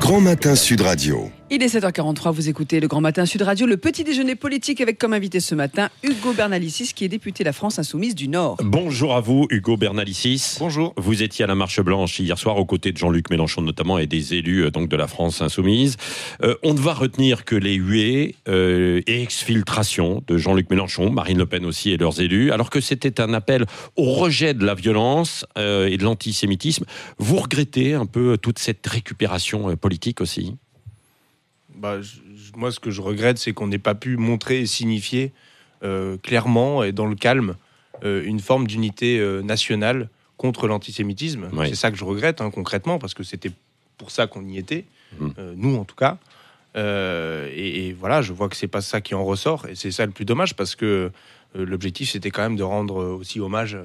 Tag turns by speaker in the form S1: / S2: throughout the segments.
S1: Grand Matin Sud Radio.
S2: Il est 7h43, vous écoutez le Grand Matin Sud Radio, le petit déjeuner politique avec comme invité ce matin Hugo Bernalicis qui est député de la France Insoumise du Nord.
S1: Bonjour à vous Hugo Bernalicis. Bonjour. Vous étiez à la Marche Blanche hier soir aux côtés de Jean-Luc Mélenchon notamment et des élus euh, donc de la France Insoumise. Euh, on ne va retenir que les huées euh, et exfiltrations de Jean-Luc Mélenchon, Marine Le Pen aussi et leurs élus, alors que c'était un appel au rejet de la violence et de l'antisémitisme. Vous regrettez un peu toute cette récupération politique aussi
S3: bah, moi, ce que je regrette, c'est qu'on n'ait pas pu montrer et signifier euh, clairement et dans le calme euh, une forme d'unité euh, nationale contre l'antisémitisme. C'est ça que je regrette hein, concrètement, parce que c'était pour ça qu'on y était, mmh. nous en tout cas. Et, voilà, je vois que c'est pas ça qui en ressort, et c'est ça le plus dommage, parce que l'objectif c'était quand même de rendre aussi hommage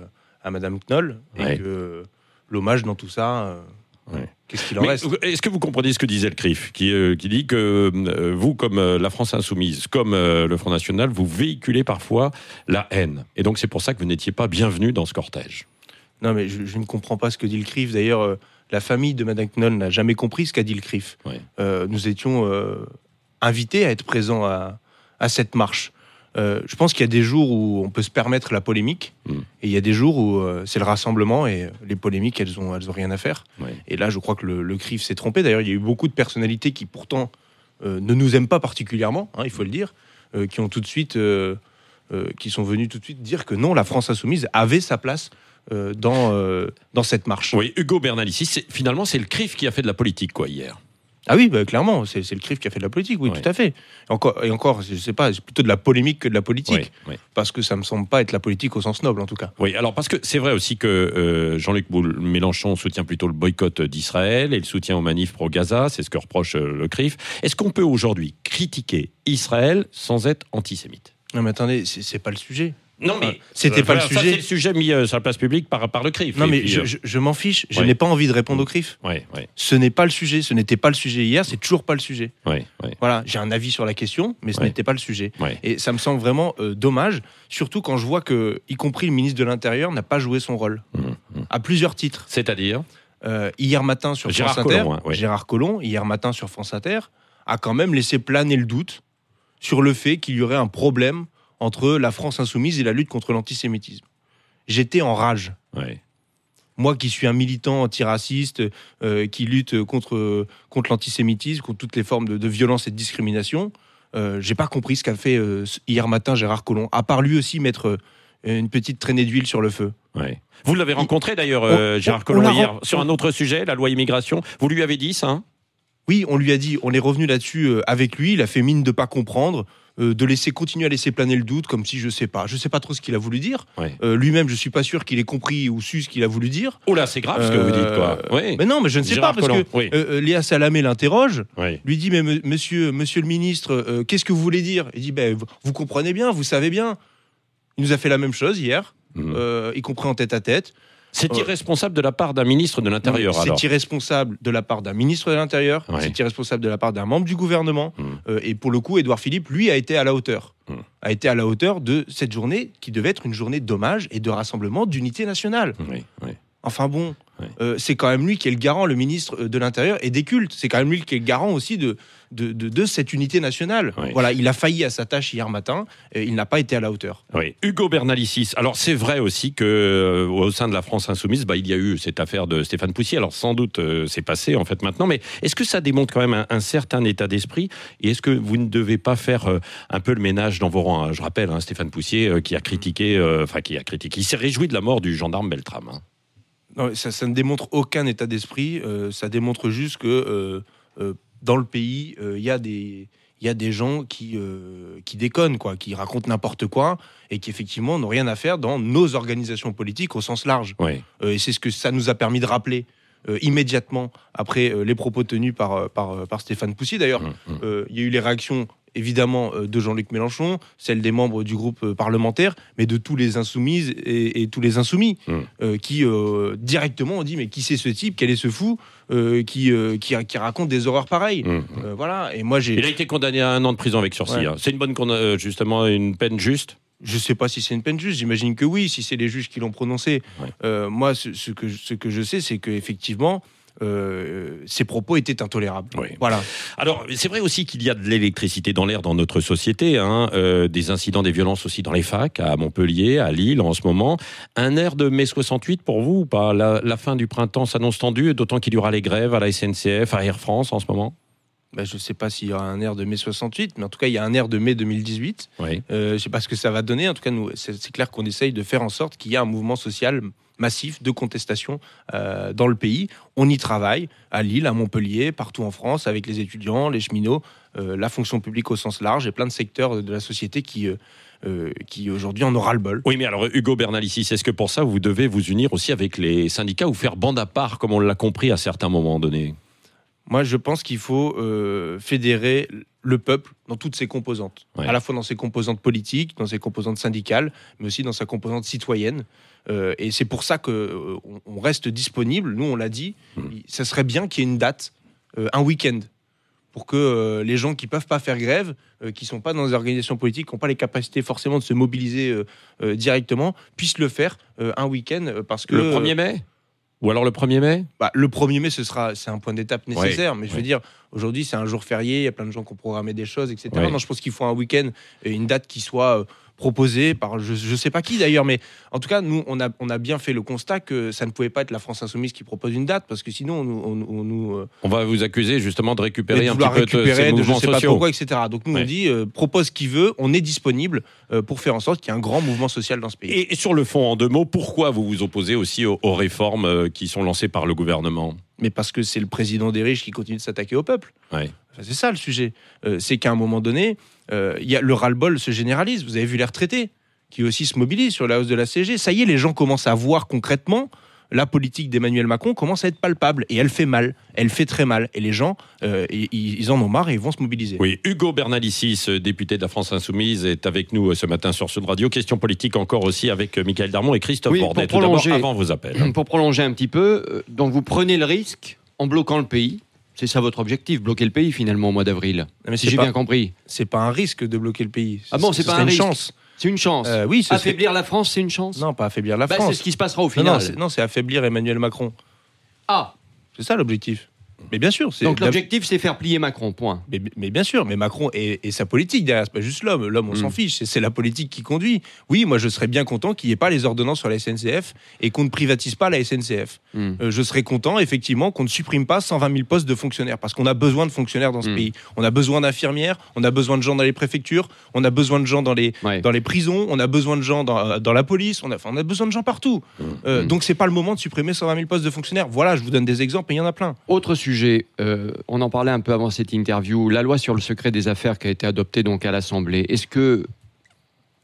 S3: à Madame Knoll, et que l'hommage dans tout ça. Qu'est-ce qu'il en reste
S1: Est-ce que vous comprenez ce que disait le CRIF, qui, euh, dit que euh, vous, comme euh, la France insoumise, comme le Front National, vous véhiculez parfois la haine. Et donc c'est pour ça que vous n'étiez pas bienvenu dans ce cortège. Non, mais je, ne comprends pas ce que dit le CRIF. D'ailleurs,
S3: la famille de Madame Knoll n'a jamais compris ce qu'a dit le CRIF. nous étions invités à être présents à, à cette marche. Euh, je pense qu'il y a des jours où on peut se permettre la polémique, mm. et il y a des jours où euh, c'est le rassemblement et les polémiques, elles ont, rien à faire. Et là, je crois que le, CRIF s'est trompé. D'ailleurs, il y a eu beaucoup de personnalités qui pourtant euh, ne nous aiment pas particulièrement, hein, il faut le dire, qui ont tout de suite, qui sont venus tout de suite dire que non, la France insoumise avait sa place dans, dans cette marche. Oui,
S1: Hugo ici, finalement, c'est le CRIF qui a fait de la politique quoi hier.
S3: Ah oui, bah, clairement, c'est le CRIF qui a fait de la politique, oui, tout à fait. Et encore, et encore je sais pas, c'est plutôt de la polémique que de la politique. parce que ça me semble pas être la politique au sens noble, en tout cas.
S1: Oui, alors parce que c'est vrai aussi que euh, Jean-Luc Mélenchon soutient plutôt le boycott d'Israël et le soutien aux manifs pro-Gaza, c'est ce que reproche euh, le CRIF. Est-ce qu'on peut aujourd'hui critiquer Israël sans être antisémite Non, mais attendez, n'est pas le sujet. Non, ah, mais c'était pas le sujet. Ça, c'est le sujet mis euh, sur la place publique par, par le CRIF. Non, mais euh, je, m'en fiche. Je n'ai
S3: pas envie de répondre au CRIF. Ce n'est pas le sujet. Ce n'était pas le sujet hier. C'est toujours pas le sujet. Voilà. J'ai un avis sur la question, mais ce n'était pas le sujet. Et ça me semble vraiment euh, dommage, surtout quand je vois que, y compris le ministre de l'Intérieur, n'a pas joué son rôle mmh, mmh. à plusieurs titres. C'est-à-dire hier matin sur France Inter, hein, Gérard Collomb, hier matin sur France Inter, a quand même laissé planer le doute sur le fait qu'il y aurait un problème entre la France insoumise et la lutte contre l'antisémitisme. J'étais en rage. Moi qui suis un militant antiraciste, euh, qui lutte contre, contre l'antisémitisme, contre toutes les formes de, violence et de discrimination, je euh, j'ai pas compris ce qu'a fait euh, hier matin Gérard Collomb, à part lui aussi mettre une petite traînée d'huile sur le feu.
S1: Vous l'avez rencontré d'ailleurs, Gérard Collomb, hier, sur un autre sujet, la loi immigration. Vous lui avez dit ça hein Oui, on lui a dit, on est revenu là-dessus avec lui, il a
S3: fait mine de ne pas comprendre. Euh, de laisser continuer à laisser planer le doute, comme si je sais pas. Je sais pas trop ce qu'il a voulu dire. Euh, lui-même, je suis pas sûr qu'il ait compris ou su ce qu'il a voulu dire. Oh là, c'est grave ce que vous dites, euh, Mais non, mais je ne sais pas parce que Léa Salamé l'interroge, lui dit mais monsieur, monsieur le ministre, qu'est-ce que vous voulez dire Il dit ben vous comprenez bien, vous savez bien. Il nous a fait la même chose hier, mhm. y compris en tête à tête. C'est euh, irresponsable de la part d'un ministre de l'Intérieur. C'est irresponsable de la part d'un ministre de l'Intérieur, c'est irresponsable de la part d'un membre du gouvernement. Hmm. Euh, et pour le coup, Édouard Philippe, lui, a été à la hauteur. Hmm. A été à la hauteur de cette journée qui devait être une journée d'hommage et de rassemblement d'unité nationale. oui. Enfin bon, euh, c'est quand même lui qui est le garant, le ministre euh, de l'Intérieur et des cultes. C'est quand même lui qui est le garant aussi de, de, cette unité nationale. Voilà, il a failli à sa tâche hier matin il n'a pas été à la hauteur.
S1: Hugo Bernalicis. Alors c'est vrai aussi que euh, au sein de la France insoumise, bah, il y a eu cette affaire de Stéphane Poussier. Alors sans doute c'est passé en fait maintenant, mais est-ce que ça démontre quand même un, certain état d'esprit et est-ce que vous ne devez pas faire un peu le ménage dans vos rangs hein? Je rappelle hein, Stéphane Poussier qui a critiqué, enfin qui a critiqué, il s'est réjoui de la mort du gendarme Beltrame. Hein.
S3: Non, ça, ne démontre aucun état d'esprit. Euh, ça démontre juste que euh, euh, dans le pays, il y a des il y a des gens qui, qui déconnent, quoi, qui racontent n'importe quoi et qui effectivement n'ont rien à faire dans nos organisations politiques au sens large. et c'est ce que ça nous a permis de rappeler. immédiatement après les propos tenus par, par, par Stéphane Poussy. D'ailleurs, mmh, mmh. il y a eu les réactions évidemment euh, de Jean-Luc Mélenchon, celle des membres du groupe euh, parlementaire, mais de tous les insoumises et, tous les insoumis mm. euh, qui directement ont dit mais qui c'est ce type, quel est ce fou qui, qui, qui, raconte des horreurs pareilles. Mm. voilà. Et moi j'ai. Il a été
S1: condamné à un an de prison avec sursis. Hein. C'est une bonne justement une peine juste. Je ne sais pas si c'est une peine juste, j'imagine
S3: que oui, si c'est les juges qui l'ont prononcé. moi, ce, ce, que, ce que je sais, c'est qu'effectivement, ces euh, propos étaient intolérables.
S1: Voilà. Alors, c'est vrai aussi qu'il y a de l'électricité dans l'air dans notre société, hein, euh, des incidents, des violences aussi dans les facs, à Montpellier, à Lille en ce moment. Un air de mai 68 pour vous pas la, la fin du printemps s'annonce tendue, d'autant qu'il y aura les grèves à la SNCF, à Air France en ce moment
S3: bah, je ne sais pas s'il y aura un air de mai 68, mais en tout cas, il y a un air de mai 2018. Euh, je ne sais pas ce que ça va donner. En tout cas, nous, c'est, clair qu'on essaye de faire en sorte qu'il y ait un mouvement social massif de contestation euh, dans le pays. On y travaille, à Lille, à Montpellier, partout en France, avec les étudiants, les cheminots, euh, la fonction publique au sens large et plein de secteurs de la société qui... qui aujourd'hui en aura le bol.
S1: Oui, mais alors Hugo Bernalicis, est-ce que pour ça vous devez vous unir aussi avec les syndicats ou faire bande à part, comme on l'a compris à certains moments donnés
S3: moi, je pense qu'il faut euh, fédérer le peuple dans toutes ses composantes, à la fois dans ses composantes politiques, dans ses composantes syndicales, mais aussi dans sa composante citoyenne. Euh, et c'est pour ça qu'on euh, reste disponible. Nous, on l'a dit, hmm. ça serait bien qu'il y ait une date, un week-end, pour que les gens qui ne peuvent pas faire grève, qui ne sont pas dans des organisations politiques, qui n'ont pas les capacités forcément de se mobiliser directement, puissent le faire un week-end. parce que, le 1er mai ou alors le 1er mai bah, Le 1er mai, ce sera, c'est un point d'étape nécessaire. mais je veux dire, aujourd'hui, c'est un jour férié, il y a plein de gens qui ont programmé des choses, etc. Non, je pense qu'il faut un week-end, une date qui soit euh, proposé par je ne sais pas qui d'ailleurs, mais en tout cas, nous, on a, on a bien fait le constat que ça ne pouvait pas être la France Insoumise qui propose une date, parce que sinon, on nous.
S1: On, euh, va vous accuser justement de récupérer un petit peu de, ces de, etc.
S3: Donc nous, on dit euh, propose qui veut, on est disponible euh, pour faire en sorte qu'il y ait un grand mouvement social dans ce
S1: pays. Et, sur le fond, en deux mots, pourquoi vous vous opposez aussi aux, réformes qui sont lancées par le gouvernement
S3: mais parce que c'est le président des riches qui continue de s'attaquer
S1: au peuple. c'est ça le sujet. c'est qu'à un moment
S3: donné, euh, le ras-le-bol se généralise. Vous avez vu les retraités qui aussi se mobilisent sur la hausse de la CG. Ça y est, les gens commencent à voir concrètement la politique d'Emmanuel Macron commence à être palpable et elle fait mal, elle fait très mal. Et les gens, euh, ils, en ont marre et ils vont se mobiliser.
S1: Oui, Hugo Bernalicis, député de la France Insoumise, est avec nous euh, ce matin sur de Radio. Question politique encore aussi avec Michael Darmon et Christophe Bordet. Tout d'abord, avant vos appels. Pour prolonger un petit peu, donc vous prenez le risque, en bloquant le pays, c'est ça votre objectif, bloquer le pays finalement au mois d'avril. Mais si j'ai bien compris.
S3: C'est pas un risque de
S1: bloquer le pays. Ah bon, c'est pas une chance.
S3: C'est une chance. Euh, oui, affaiblir la France, c'est une chance. Non, pas affaiblir la bah, France. C'est ce qui se passera au final. non c'est affaiblir Emmanuel Macron. Ah. C'est ça l'objectif. Mais bien sûr. Donc l'objectif, c'est faire plier Macron, point. Mais, bien sûr, mais Macron et, sa politique derrière, c'est pas juste l'homme. L'homme, on s'en mm. fiche, c'est la politique qui conduit. Oui, moi, je serais bien content qu'il n'y ait pas les ordonnances sur la SNCF et qu'on ne privatise pas la SNCF. Mm. Euh, je serais content, effectivement, qu'on ne supprime pas 120 000 postes de fonctionnaires, parce qu'on a besoin de fonctionnaires dans ce mm. pays. On a besoin d'infirmières, on a besoin de gens dans les préfectures, on a besoin de gens dans les, dans les prisons, on a besoin de gens dans, euh, dans la police, on a, on a besoin de gens partout. Euh, donc, c'est pas le moment de supprimer 120 000 postes de fonctionnaires. Voilà, je vous donne des exemples, mais il
S1: y en a plein. Autre sujet euh, on en parlait un peu avant cette interview, la loi sur le secret des affaires qui a été adoptée donc à l'Assemblée. Est-ce que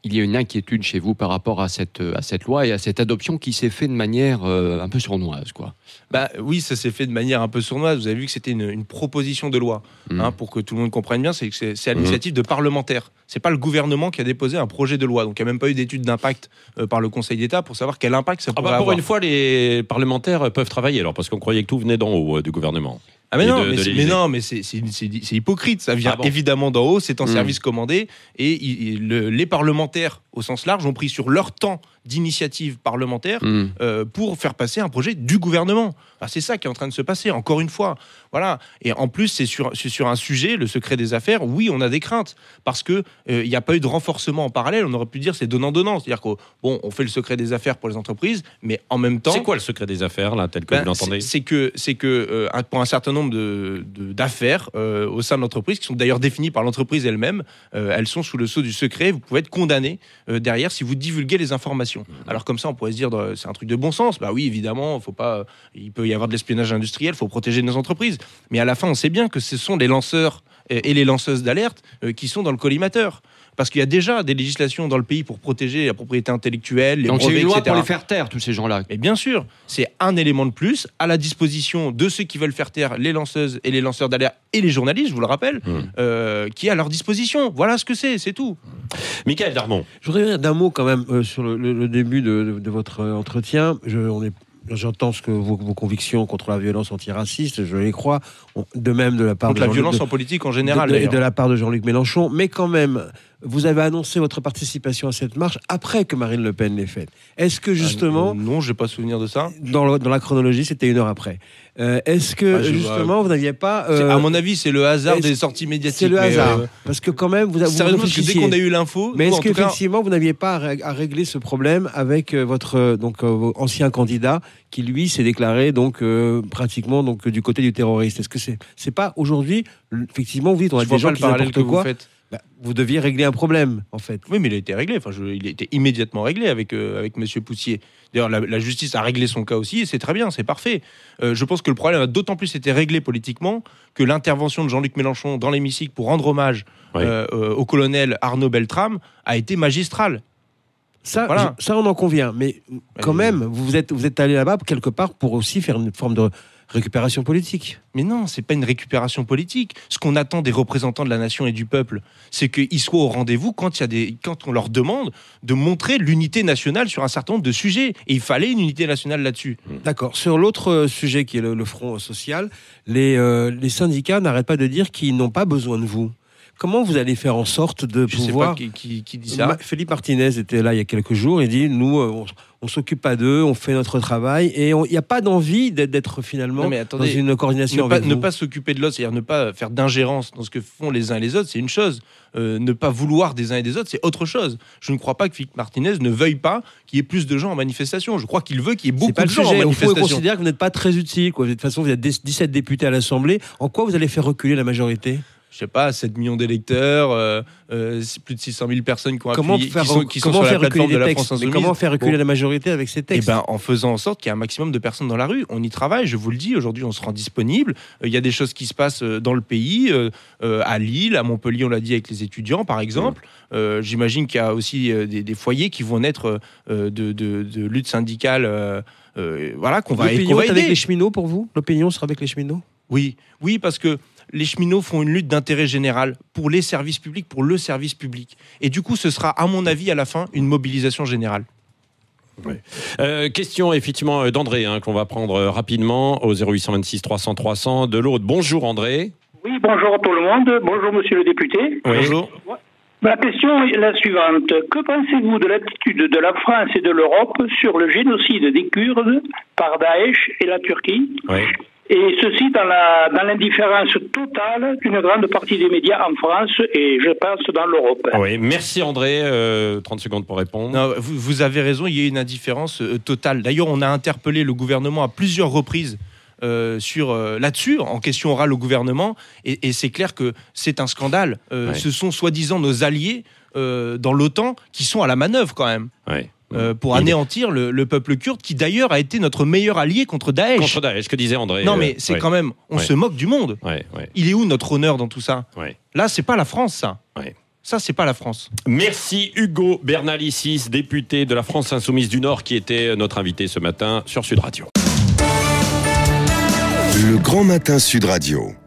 S1: il y a une inquiétude chez vous par rapport à cette, euh, à cette loi et à cette adoption qui s'est faite de manière euh, un peu sournoise. Quoi. Bah, oui, ça s'est fait
S3: de manière un peu sournoise. Vous avez vu que c'était une, proposition de loi. Mmh. Hein, pour que tout le monde comprenne bien, c'est c'est à mmh. l'initiative de parlementaires. Ce n'est pas le gouvernement qui a déposé un projet de loi. Donc il n'y a même pas eu d'étude d'impact euh, par le Conseil d'État pour savoir quel impact ça ah pourrait bah, avoir. Pour une
S1: fois, les parlementaires peuvent travailler alors, parce qu'on croyait que tout venait d'en haut du gouvernement. Ah, mais non,
S3: mais, c'est hypocrite. Ça vient ah évidemment d'en haut, c'est un hmm. service commandé. Et les parlementaires, au sens large, ont pris sur leur temps d'initiatives parlementaires hmm. euh, pour faire passer un projet du gouvernement. c'est ça qui est en train de se passer, encore une fois. Voilà. Et en plus, c'est sur, sur un sujet, le secret des affaires, oui, on a des craintes, parce qu'il n'y euh, a pas eu de renforcement en parallèle. On aurait pu dire c'est donnant-donnant. C'est-à-dire qu'on bon, on fait le secret des affaires pour les entreprises, mais en même temps. C'est
S1: quoi le secret des affaires, là, tel que vous ben, l'entendez C'est que,
S3: euh, pour un certain nombre d'affaires de, d'affaires au sein de l'entreprise, qui sont d'ailleurs définies par l'entreprise elle-même, elles sont sous le sceau du secret. Vous pouvez être condamné derrière si vous divulguez les informations. Mhm. Alors comme ça, on pourrait se dire, c'est un truc de bon sens. Bah oui, évidemment, faut pas, il peut y avoir de l'espionnage industriel, Il faut protéger nos entreprises. Mais à la fin, on sait bien que ce sont les lanceurs euh, et les lanceuses d'alerte euh, qui sont dans le collimateur parce qu'il y a déjà des législations dans le pays pour protéger la propriété intellectuelle, les Donc une loi pour les faire taire, tous ces gens-là. Mais bien sûr, c'est un élément de plus à la disposition de ceux qui veulent faire taire les lanceuses et les lanceurs d'alerte et les journalistes, je vous le rappelle, hmm. euh, qui est à leur disposition. Voilà ce que c'est, c'est tout.
S1: Michael Darmon.
S2: Je voudrais dire d'un mot quand même euh, sur le, début de, votre euh, entretien. J'entends que vos, vos, convictions contre la violence antiraciste, je les crois de même de la part de la violence en
S3: politique en général de, de,
S2: la part de Jean-Luc Mélenchon, mais quand même, vous avez annoncé votre participation à cette marche après que Marine Le Pen l'ait faite. Est-ce que ah, justement Non, je n'ai pas souvenir de ça. Dans, dans la chronologie, c'était une heure après. Euh, est-ce que ah, justement vous n'aviez pas euh, À mon avis, c'est le hasard des sorties médiatiques. C'est le hasard, euh, parce que quand même, vous avez. Sérieusement, dès qu'on a eu l'info. Mais est-ce que effectivement vous n'aviez pas à régler ce problème avec votre donc ancien candidat qui lui s'est déclaré donc pratiquement donc du côté du terroriste Est-ce que c'est, pas aujourd'hui, effectivement, vite, on a des gens qui quoi.
S3: Bah, vous, deviez régler un problème, en fait. Oui, mais il a été réglé. Enfin, il a été immédiatement réglé avec, euh, avec M. Poussier. D'ailleurs, la, justice a réglé son cas aussi, et c'est très bien, c'est parfait. Euh, je pense que le problème a d'autant plus été réglé politiquement que l'intervention de Jean-Luc Mélenchon dans l'hémicycle pour rendre hommage euh, au colonel Arnaud Beltrame a été magistrale. Ça, ça, on en
S2: convient. Mais quand même, vous êtes, vous êtes allé là-bas quelque part pour aussi faire une forme de récupération
S3: politique. Mais non, c'est pas une récupération politique. Ce qu'on attend des représentants de la nation et du peuple, c'est qu'ils soient au rendez-vous quand, a des, quand on leur demande de montrer l'unité nationale sur un certain nombre de sujets. Et il fallait une unité nationale là-dessus. Mmh. D'accord. Sur l'autre euh, sujet qui est le, front
S2: social, les, euh, les syndicats n'arrêtent pas de dire qu'ils n'ont pas besoin de vous. Comment vous allez faire en sorte de Je Sais pas qui, qui, dit ça. Philippe Martinez était là il y a quelques jours, il dit, nous, euh, on s'occupe pas d'eux, on fait notre travail et il n'y a pas d'envie d'être finalement mais attendez, dans une coordination. Ne pas, ne pas
S3: s'occuper de l'autre, c'est-à-dire ne pas faire d'ingérence dans ce que font les uns et les autres, c'est une chose. Euh, ne pas vouloir des uns et des autres, c'est autre chose. Je ne crois pas que Philippe Martinez ne veuille pas qu'il y ait plus de gens en manifestation. Je crois qu'il veut qu'il y ait beaucoup de gens en manifestation. considérer
S2: que vous n'êtes pas très utile. De toute façon, vous avez 17 députés à l'Assemblée. En quoi vous allez faire reculer la majorité
S3: je sais pas, 7 millions d'électeurs, euh, euh, plus de 600 000 personnes qui, ont sont, sur la plateforme de la textes, France Insoumise. comment faire reculer la majorité avec ces eh textes ben, en faisant en sorte qu'il y ait un maximum de personnes dans la rue. On y travaille, je vous le dis, aujourd'hui on se rend disponible. Euh, il y a des choses qui se passent dans le pays, à Lille, à Montpellier, on l'a dit avec les étudiants par exemple. Mmh. J'imagine qu'il y a aussi des, foyers qui vont naître de, luttes syndicales voilà, qu'on va, L'opinion sera avec les
S2: cheminots pour vous L'opinion sera avec
S3: les cheminots Oui, oui, parce que les cheminots font une lutte d'intérêt général pour les services publics, pour le service public. Et du coup, ce sera, à mon avis, à la fin, une mobilisation générale.
S1: Euh, question effectivement euh, d'André hein, qu'on va prendre euh, rapidement au 0826 300 300 de l'autre. Bonjour André.
S2: Oui, bonjour à tout le monde. Bonjour monsieur le député. Bonjour. Ma question est la suivante. Que pensez-vous de l'attitude de la France et de l'Europe sur le génocide des Kurdes par Daech et la Turquie oui et ceci dans l'indifférence totale d'une grande partie des médias en France et je
S1: pense dans l'Europe. Oui, merci André, 30 euh, secondes pour répondre. Non, vous, avez raison, il y a
S3: une indifférence euh, totale. D'ailleurs, on a interpellé le gouvernement à plusieurs reprises. Euh, sur là-dessus, en question orale au gouvernement, et, c'est clair que c'est un scandale. Ce sont soi-disant nos alliés dans l'OTAN qui sont à la manœuvre quand même. Oui. Euh, mm. pour anéantir le, peuple kurde, qui d'ailleurs a été notre meilleur allié contre Daesh. Contre Daesh, que disait André. Non, euh, mais c'est quand même, on se moque du monde. Il est où notre honneur dans tout ça Là, c'est pas la France, ça. Ça, c'est pas la France.
S1: Merci Hugo Bernalicis, député de la France Insoumise du Nord, qui était notre invité ce matin sur Sud Radio. Le grand matin Sud Radio.